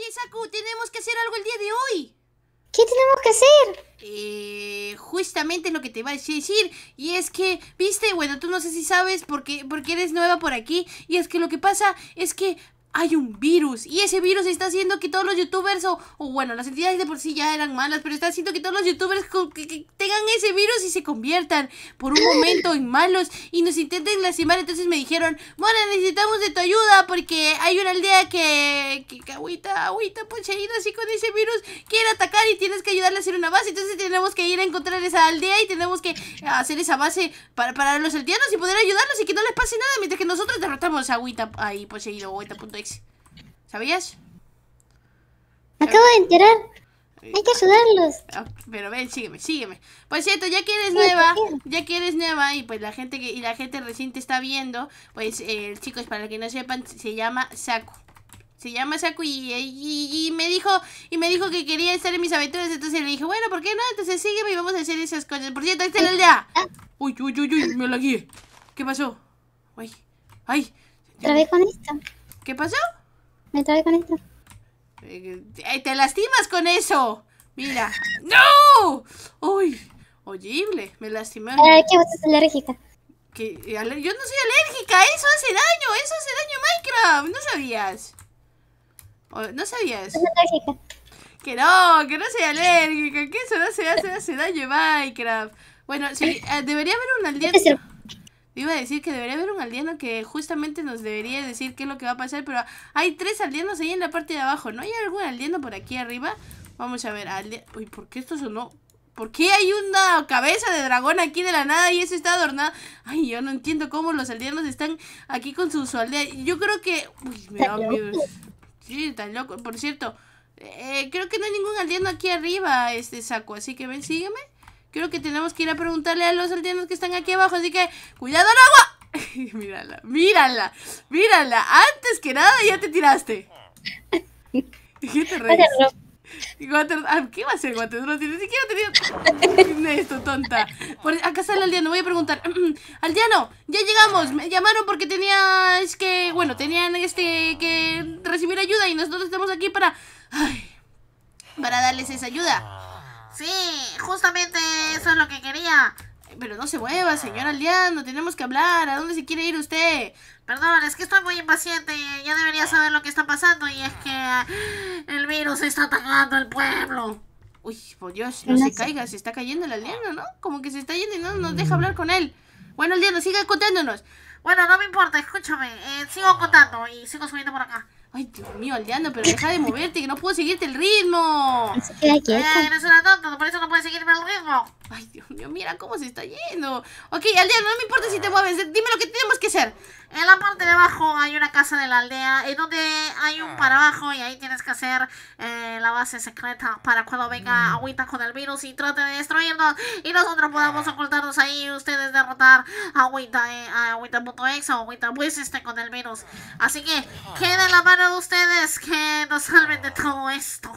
Oye, Saku, tenemos que hacer algo el día de hoy. ¿Qué tenemos que hacer? Eh, justamente lo que te va a decir Y es que, viste, bueno, tú no sé si sabes porque, porque eres nueva por aquí Y es que lo que pasa es que hay un virus y ese virus está haciendo que todos los youtubers o, bueno, las entidades de por sí ya eran malas, pero está haciendo que todos los youtubers que, tengan ese virus y se conviertan por un momento en malos y nos intenten lastimar. Entonces me dijeron, bueno, necesitamos de tu ayuda porque hay una aldea que, que, agüita, agüita, pues, así con ese virus, quiere atacar y tienes que ayudarle a hacer una base. Entonces tenemos que ir a encontrar esa aldea y tenemos que hacer esa base para, para los aldeanos y poder ayudarlos y que no les pase nada mientras que nosotros derrotamos a agüita ahí, poseído, pues, agüita, punto ¿Sabías? acabo de enterar. Eh, Hay que ayudarlos. Ah, pero ven, sígueme, sígueme. Por cierto, ya que eres nueva, ya que eres nueva y pues la gente que y la gente recién te está viendo, pues chicos, para que no sepan, se llama Saku. Se llama Saku y, me dijo y me dijo que quería estar en mis aventuras, entonces le dije, bueno, ¿por qué no? Entonces sígueme y vamos a hacer esas cosas. Por cierto, ahí está el día ah. Uy, uy, uy, uy, me la guié. ¿Qué pasó? Ay, ay. con esto. ¿Qué pasó? Me trae con esto. Eh, eh, ¡Te lastimas con eso! Mira. ¡No! ¡Uy! Oyible, Me lastimé. Ay, qué vos alérgica. ¿Qué? Eh, yo no soy alérgica. Eso hace daño. Eso hace daño, Minecraft. No sabías. Oh, ¿No sabías? Que no, que no soy alérgica. Que eso no se hace, hace daño, Minecraft. Bueno, sí, debería haber un este aldeano iba a decir que debería haber un aldeano que justamente nos debería decir qué es lo que va a pasar, pero hay tres aldeanos ahí en la parte de abajo. ¿No hay algún aldeano por aquí arriba? Vamos a ver, aldeano... Uy, ¿por qué esto sonó? ¿Por qué hay una cabeza de dragón aquí de la nada y eso está adornado? Ay, yo no entiendo cómo los aldeanos están aquí con su, Yo creo que... Uy, me da miedo. Sí, tan loco. Por cierto, eh, creo que no hay ningún aldeano aquí arriba, este saco. Así que ven, sígueme. Creo que tenemos que ir a preguntarle a los aldeanos que están aquí abajo, así que cuidado el agua. mírala, mírala, mírala. Antes que nada ya te tiraste. ¿Qué te ah, ¿Qué va a hacer Water? Ni siquiera tenía... esto, tonta. Acá está el aldeano, voy a preguntar. aldeano, ya llegamos. Me llamaron porque tenías que, bueno, tenían este que recibir ayuda y nosotros estamos aquí para para darles esa ayuda. Sí, justamente eso es lo que quería. Pero no se mueva, señor Aldeano, tenemos que hablar. ¿A dónde se quiere ir usted? Perdón, es que estoy muy impaciente. Ya debería saber lo que está pasando y es que el virus está atacando al pueblo. Uy, por Dios, no se caiga, se está cayendo el aldeano, ¿no? Como que se está yendo y no nos deja hablar con él. Bueno, aldeano, siga contándonos. Bueno, no me importa, escúchame. Eh, sigo contando y sigo subiendo por acá. Ay, Dios mío, Aldeano, pero deja de moverte, que no puedo seguirte el ritmo. Ay, eres eh, una tonta, por eso no puedes seguirme el ritmo. Ay, Dios mío, mira cómo se está yendo. Ok, Aldeano, no me importa si te mueves, dime lo que tenemos que hacer. En la parte de abajo hay una casa de la aldea en donde hay un ah. para abajo y ahí tienes que hacer eh, la base secreta para cuando venga mm. Agüita con el virus y trate de destruirnos y nosotros podamos ah. ocultarnos ahí y ustedes derrotar eh, a Agüita, Agüita.exe o Agüita pues este con el virus. Así que quede en la mano de ustedes que nos salven de todo esto.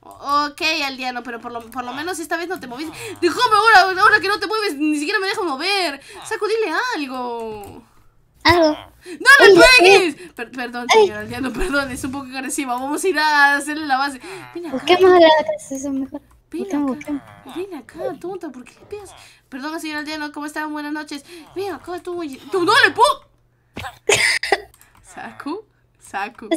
Ok, aldeano, pero por lo, por lo menos esta vez no te moviste. Déjame ahora, ahora que no te mueves, ni siquiera me dejo mover. Sacudile algo. ¡No le pegues! perdón, señor aldeano, perdón, es un poco agresivo, Vamos a ir a hacerle la base. ¿Por acá. Busquemos a la eso mejor. acá, tonta, ¿por qué le pegas? Perdón, señor aldeano, ¿cómo están? Buenas noches. Ven acá, tú, tú no le puedo. Saku, Saku.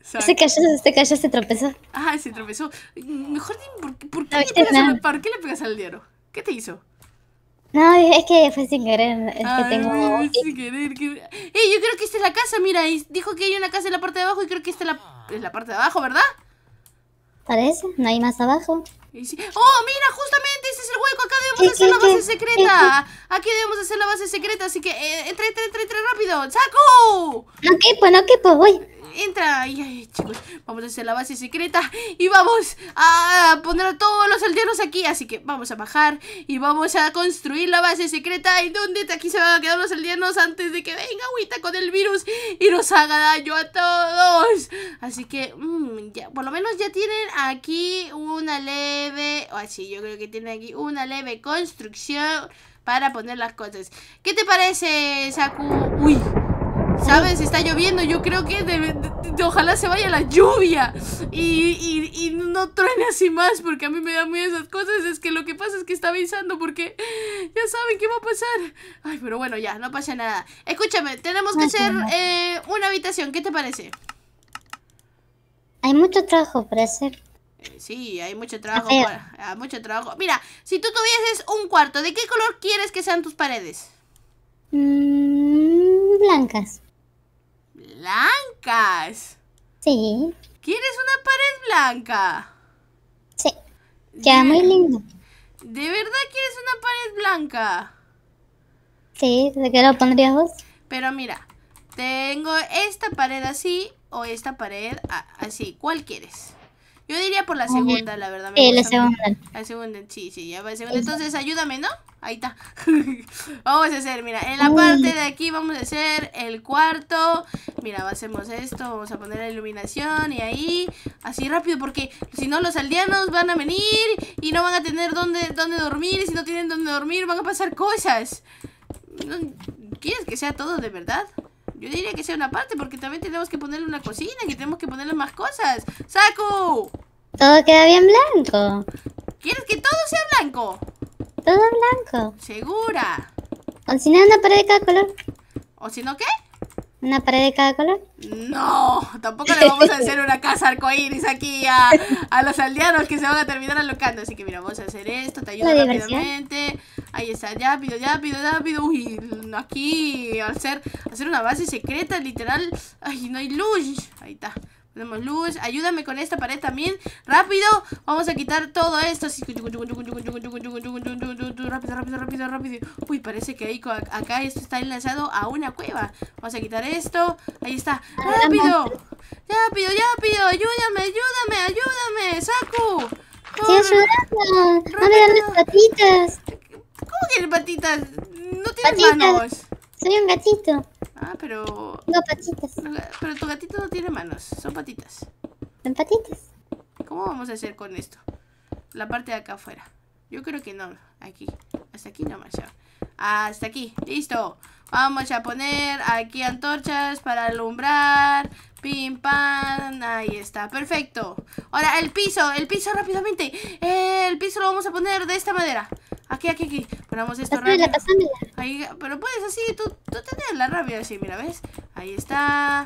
Se cayó, se cayó, se tropezó. Ah, se tropezó. Mejor dime, ¿por, qué, le pegas al, ¿por le pegas al aldeano? ¿Qué te hizo? No, es que fue sin querer. Es que tengo. Es sin querer. Eh, yo creo que esta es la casa, mira. Dijo que hay una casa en la parte de abajo y creo que esta es la, es la parte de abajo, ¿verdad? Parece, no hay más abajo. Oh, mira, justamente ese es el hueco. Acá debemos hacer la base secreta. Aquí debemos hacer la base secreta, así que eh, entra, entra, entra, entra rápido. ¡Saco! No quepo, no quepo, voy entra. Ay, chicos, vamos a hacer la base secreta y vamos a poner a todos los aldeanos aquí. Así que vamos a bajar y vamos a construir la base secreta. ¿Y dónde? Aquí se van a quedar los aldeanos antes de que venga agüita con el virus y nos haga daño a todos. Así que, mm, ya, por lo menos ya tienen aquí una leve... o Así, yo creo que tienen aquí una leve construcción para poner las cosas. ¿Qué te parece, Saku? Uy. ¿Sabes? Está lloviendo, yo creo que ojalá se vaya la lluvia y, no truene así más, porque a mí me da miedo esas cosas. Es que lo que pasa es que está avisando, porque ya saben qué va a pasar. Ay, pero bueno, ya, no pasa nada. Escúchame, tenemos que hacer eh, una habitación, ¿qué te parece? Hay mucho trabajo para hacer. sí, hay mucho trabajo. Ah, mucho trabajo. Mira, si tú tuvieses un cuarto, ¿de qué color quieres que sean tus paredes? Mm, blancas blancas. Sí. ¿Quieres una pared blanca? Sí. ya muy lindo. ¿De verdad quieres una pared blanca? Sí, ¿de qué lo pondrías vos? Pero mira, tengo esta pared así o esta pared así. ¿Cuál quieres? Yo diría por la segunda, la verdad. la segunda. La segunda, sí, sí, la segunda. Entonces, ayúdame, ¿no? Ahí está. vamos a hacer, mira, en la parte de aquí vamos a hacer el cuarto. Mira, hacemos esto, vamos a poner la iluminación y ahí, así rápido, porque si no los aldeanos van a venir y no van a tener dónde, dónde dormir. Y si no tienen dónde dormir, van a pasar cosas. ¿Quieres que sea todo de verdad? Yo diría que sea una parte, porque también tenemos que ponerle una cocina, Y tenemos que ponerle más cosas. ¡Saku! Todo queda bien blanco. ¿Quieres que todo sea blanco? Todo blanco. ¿Segura? O si no, una pared de cada color. ¿O si no qué? ¿Una pared de cada color? No, tampoco le vamos a hacer una casa arcoíris aquí a, los aldeanos que se van a terminar alocando. Así que mira, vamos a hacer esto, te ayudo rápidamente. Ahí está, ya pido, ya pido, Uy, aquí hacer, hacer una base secreta, literal. Ay, no hay luz. Ahí está. Tenemos luz, ayúdame con esta pared también ¡Rápido! Vamos a quitar todo esto Rápido, rápido, rápido, rápido Uy, parece que ahí acá esto está enlazado a una cueva Vamos a quitar esto Ahí está, ¡rápido! ¡Rápido, rápido! ¡Ayúdame, ayúdame, ayúdame! ¡Saku! eso? A ver, las patitas! ¿Cómo que patitas? No tienes manos soy un gatito. Ah, pero... No, patitas. Pero tu gatito no tiene manos, son patitas. Son patitas. ¿Cómo vamos a hacer con esto? La parte de acá afuera. Yo creo que no, aquí. Hasta aquí no ya. Hasta aquí, listo. Vamos a poner aquí antorchas para alumbrar. Pim, pam, ahí está, perfecto. Ahora el piso, el piso rápidamente. El piso lo vamos a poner de esta madera. Aquí, aquí, aquí. Ponemos esto rápido. Ahí, pero puedes así, tú, tú tenías la rabia así, mira, ¿ves? Ahí está.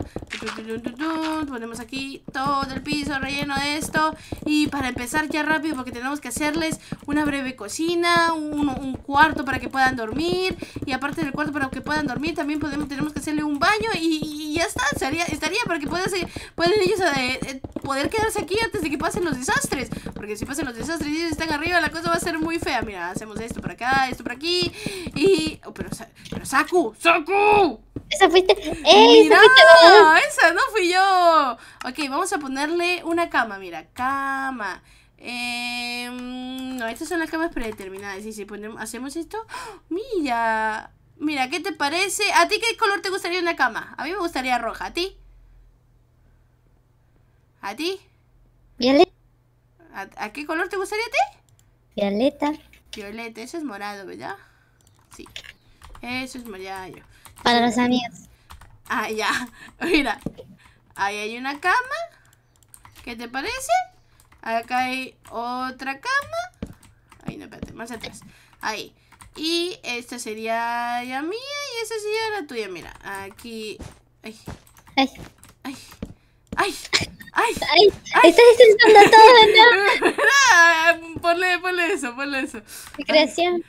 Ponemos aquí todo el piso relleno de esto. Y para empezar ya rápido, porque tenemos que hacerles una breve cocina, un, cuarto para que puedan dormir. Y aparte del cuarto para que puedan dormir, también tenemos que hacerle un baño y, ya está. Estaría, estaría para que puedan, ellos eh, eh, poder quedarse aquí antes de que pasen los desastres. Porque si pasan los desastres y ellos están arriba, la cosa va a ser muy fea. Mira, hacemos pues esto por acá, esto por aquí. Y. Oh, pero, Saku, ¡Saku! Esa fuiste. ¡Ey! Mira, esa, no fui yo. Ok, vamos a ponerle una cama, mira, cama. Em, no, estas son las camas predeterminadas. Y si ponemos, hacemos esto. ¡oh! mira. Mira, ¿qué te parece? ¿A ti qué color te gustaría una cama? A mí me gustaría roja. ¿A ti? ¿A ti? Violeta. ¿A, ¿A, qué color te gustaría a ti? Violeta. Violeta, eso es morado, ¿verdad? Sí. Eso es morado. Para los amigos. Ah, ya. Mira. Ahí hay una cama. ¿Qué te parece? Acá hay otra cama. Ahí no, espérate, más atrás. Ahí. Y esta sería la mía y esta sería la tuya. Mira, aquí. Ay. Ay. Ay. Ay. ¡Ay! ¡Ay! ay. ¡Estás destrozando todo, ¿no? Ah, eso! ponle, eso, ponle eso. Creación.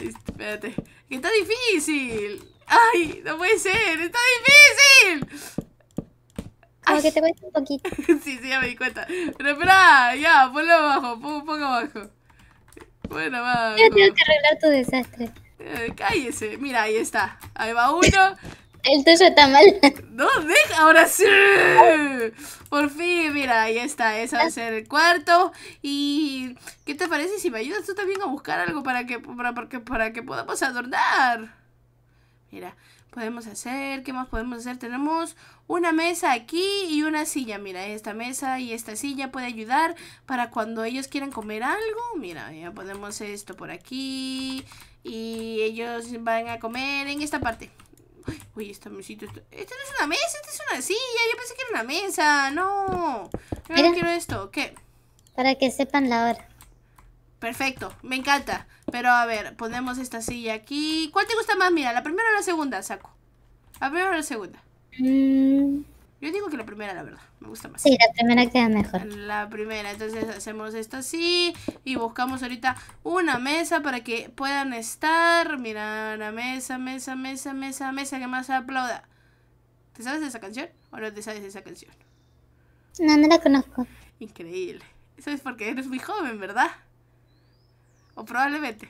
espérate. está difícil. ¡Ay! ¡No puede ser! ¡Está difícil! Como ay. que te cuesta un poquito. sí, sí, ya me di cuenta. Pero espera, ya, ponlo abajo, pongo, abajo. Bueno, va. Yo tengo que arreglar tu desastre. Eh, cállese. Mira, ahí está. Ahí va uno. El está mal. No, deja, ahora sí. Por fin, mira, ahí está. Ese va a ser el cuarto. ¿Y qué te parece si me ayudas tú también a buscar algo para que, para, para que podamos adornar? Mira, podemos hacer, ¿qué más podemos hacer? Tenemos una mesa aquí y una silla. Mira, esta mesa y esta silla puede ayudar para cuando ellos quieran comer algo. Mira, ya ponemos esto por aquí y ellos van a comer en esta parte uy esta mesita. Esta... no es una mesa, esta es una silla. Yo pensé que era una mesa. No. Yo no quiero esto. ¿Qué? Para que sepan la hora. Perfecto, me encanta. Pero a ver, ponemos esta silla aquí. ¿Cuál te gusta más? Mira, la primera o la segunda, saco. La primera o la segunda. Mmm yo digo que la primera, la verdad, me gusta más. Sí, la primera queda mejor. La primera, entonces hacemos esto así y buscamos ahorita una mesa para que puedan estar. Mira, la mesa, mesa, mesa, mesa, mesa, que más aplauda. ¿Te sabes de esa canción o no te sabes de esa canción? No, no la conozco. Increíble. Eso es porque eres muy joven, ¿verdad? O probablemente.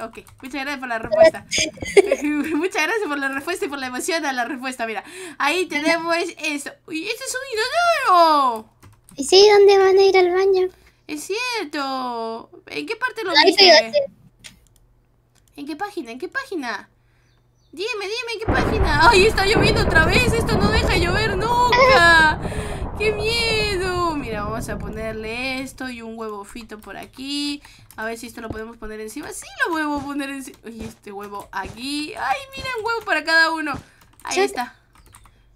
Ok, muchas gracias por la respuesta. muchas gracias por la respuesta y por la emoción a la respuesta. Mira, ahí tenemos esto. ¡Uy, esto es un ¿Y Sí, ¿dónde van a ir al baño? Es cierto. ¿En qué parte lo viste? ¿En qué página? ¿En qué página? Dime, dime, ¿en qué página? ¡Ay, está lloviendo otra vez! ¡Esto no deja llover nunca! ¡Qué miedo! mira, vamos a ponerle esto y un huevo frito por aquí. A ver si esto lo podemos poner encima. Sí, lo puedo poner encima. Y este huevo aquí. Ay, mira, un huevo para cada uno. Ahí está.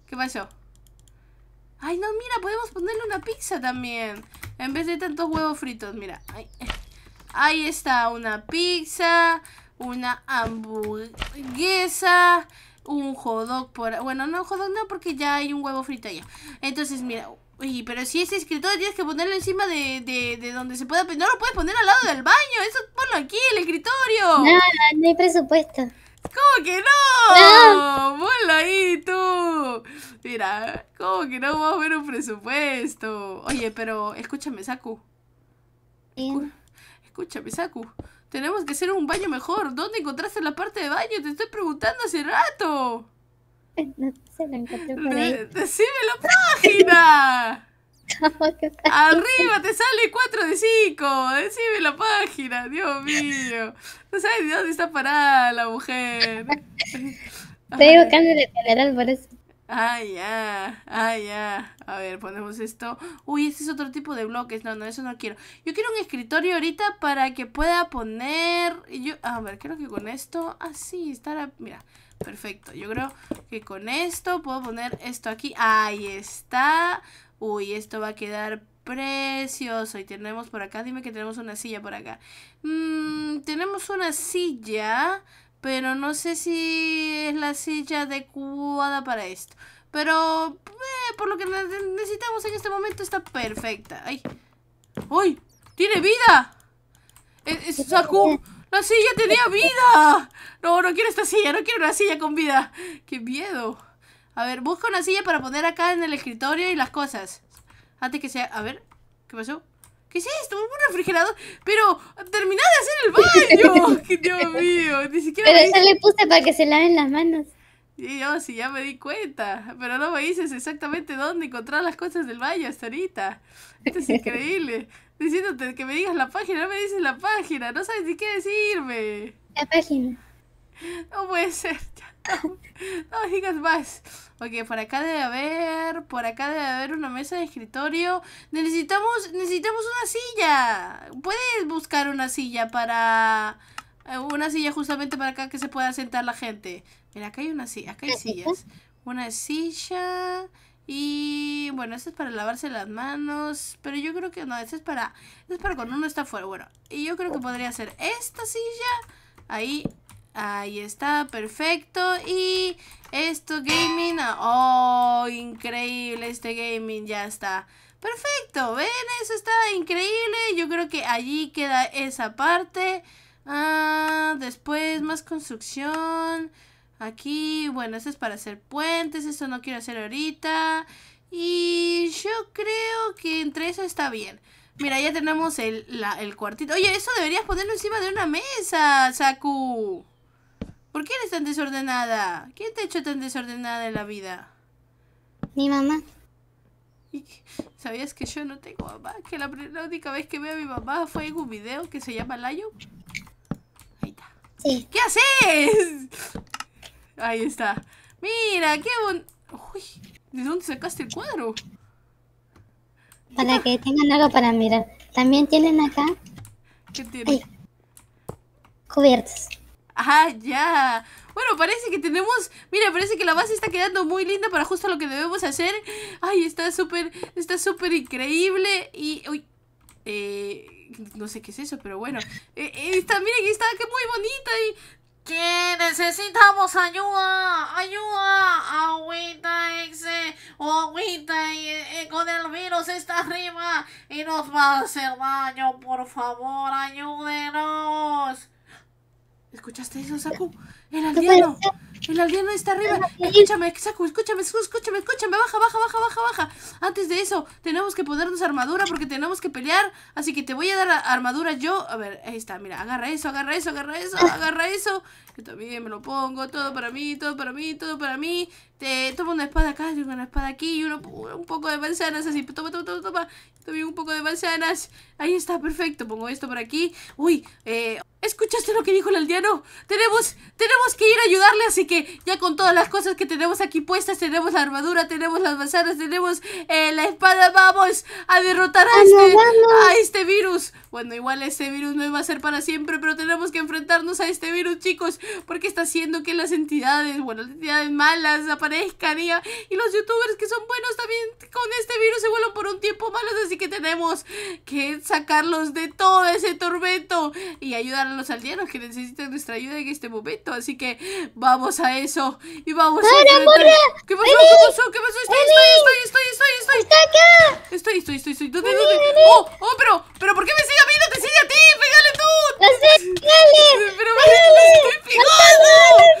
¿Qué pasó? Ay, no, mira, podemos ponerle una pizza también. En vez de tantos huevos fritos, mira. Ahí está una pizza, una hamburguesa, un hot dog por... Bueno, no, hot dog no, porque ya hay un huevo frito allá. Entonces, mira, Oye, pero si ese escritorio tienes que ponerlo encima de, donde se pueda... Pues, no lo puedes poner al lado del baño, eso ponlo aquí, el escritorio. No, no, hay presupuesto. ¿Cómo que no? no. Ponlo ahí tú. Mira, ¿cómo que no va a haber un presupuesto? Oye, pero escúchame, Saku. Escúchame, Saku. Tenemos que hacer un baño mejor. ¿Dónde encontraste la parte de baño? Te estoy preguntando hace rato. No se lo encontré por ahí. ¡Decime la página! Arriba te sale 4 de 5. Decime la página, Dios mío. No sabes de dónde está parada la mujer. Estoy buscando de general por eso. Ah, ya, ¡Ay, ya. A ver, ponemos esto. Uy, este es otro tipo de bloques. No, no, eso no quiero. Yo quiero un escritorio ahorita para que pueda poner. Yo, a ver, creo que con esto. Así, ah, está estará. Mira, Perfecto, yo creo que con esto puedo poner esto aquí. Ahí está. Uy, esto va a quedar precioso. Y tenemos por acá, dime que tenemos una silla por acá. Mmm, tenemos una silla, pero no sé si es la silla adecuada para esto. Pero eh, por lo que necesitamos en este momento está perfecta. ¡Ay! uy ¡Tiene vida! ¡Es, es ¡La silla tenía vida! No, no quiero esta silla, no quiero una silla con vida. ¡Qué miedo! A ver, busca una silla para poner acá en el escritorio y las cosas. Antes que sea... A ver, ¿qué pasó? ¿Qué es esto? Un refrigerador. Pero terminá de hacer el baño. Dios mío, ni siquiera. Pero yo le puse para que se laven las manos. Y sí, ya me di cuenta. Pero no me dices exactamente dónde encontrar las cosas del baño hasta ahorita. Esto es increíble diciéndote que me digas la página, no me dices la página, no sabes ni qué decirme. La página. No puede ser, no, no, digas más. Ok, por acá debe haber, por acá debe haber una mesa de escritorio. Necesitamos, necesitamos una silla. ¿Puedes buscar una silla para... Eh, una silla justamente para acá que se pueda sentar la gente. Mira, acá hay una silla, acá hay sillas. Una silla... Y bueno, esto es para lavarse las manos. Pero yo creo que no, esto es para. Esto es para cuando uno está fuera. Bueno, y yo creo que podría ser esta silla. Ahí. Ahí está, perfecto. Y esto gaming. Oh, increíble este gaming, ya está. Perfecto, ven, eso está increíble. Yo creo que allí queda esa parte. Ah, después más construcción. Aquí, bueno, eso es para hacer puentes, eso no quiero hacer ahorita. Y yo creo que entre eso está bien. Mira, ya tenemos el, la, el cuartito. Oye, eso deberías ponerlo encima de una mesa, Saku. ¿Por qué eres tan desordenada? ¿Quién te ha hecho tan desordenada en la vida? Mi mamá. ¿Sabías que yo no tengo mamá? Que la, única vez que veo a mi mamá fue en un video que se llama Layo. Ahí está. ¿Qué haces? Ahí está. Mira, qué bon... Uy, ¿de dónde sacaste el cuadro? Para que tengan algo para mirar. También tienen acá... ¿Qué tienen? Cubiertos. Ah, ya. Bueno, parece que tenemos... Mira, parece que la base está quedando muy linda para justo lo que debemos hacer. Ay, está súper... Está súper increíble. Y... Uy. Eh no sé qué es eso, pero bueno. Eh, Mira eh, está, está que muy bonita y que necesitamos ayuda, ayuda, agüita exe o agüita y, eh, con el virus está arriba y nos va a hacer daño, por favor, ayúdenos. ¿Escuchaste eso, Saku? El aldeano. El aldeano está arriba. Escúchame, Saku, escúchame, escúchame, escúchame. Baja, baja, baja, baja, baja. Antes de eso, tenemos que ponernos armadura porque tenemos que pelear. Así que te voy a dar armadura yo. A ver, ahí está, mira. Agarra eso, agarra eso, agarra eso, agarra eso. Que también me lo pongo. Todo para mí, todo para mí, todo para mí. Te tomo una espada acá, tengo una espada aquí y uno, un poco de manzanas. Así, toma, toma, toma, toma. También un poco de manzanas. Ahí está, perfecto. Pongo esto por aquí. Uy, eh. ¿Escuchaste lo que dijo el aldeano? Tenemos, tenemos tenemos que ir a ayudarle, así que ya con todas las cosas que tenemos aquí puestas, tenemos la armadura, tenemos las manzanas, tenemos eh, la espada, vamos a derrotar ah, este, a este, virus. Bueno, igual este virus no va a ser para siempre, pero tenemos que enfrentarnos a este virus, chicos, porque está haciendo que las entidades, bueno, las entidades malas aparezcan y, los youtubers que son buenos también con este virus se vuelvan por un tiempo así que tenemos que sacarlos de todo ese tormento y ayudar a los aldeanos que necesitan nuestra ayuda en este momento. Así que vamos a eso y vamos a. Morra! ¿Qué pasó? ¿Qué pasó? ¿Qué pasó? Estoy, estoy, estoy, estoy, estoy, estoy. acá! Estoy, estoy, estoy, estoy. ¿Dónde, dónde? ¡Oh! ¡Oh, pero! ¿Pero por qué me sigue a mí? te sigue a ti! ¡No! ¡No sé! ¡Dale! ¡Pero vale, lo estoy pegando!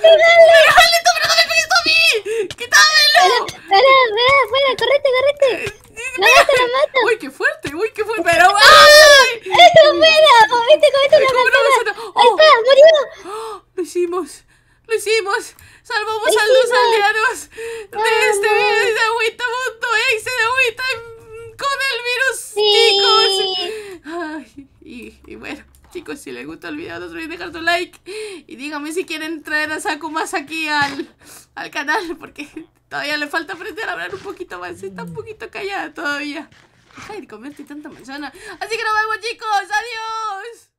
¡Pero vale, pero no me pegues a mí! ¡Quítamelo! ¡Para, para, para! ¡Fuera! correte! ¡No, te lo mato! ¡Uy, qué fuerte! ¡Uy, qué fuerte! ¡Pero! ¡Ah! traer a Sakumas aquí al, al canal porque todavía le falta aprender a hablar un poquito más. Está un poquito callada todavía. Deja de comerte tanta manzana. Así que nos vemos chicos. Adiós.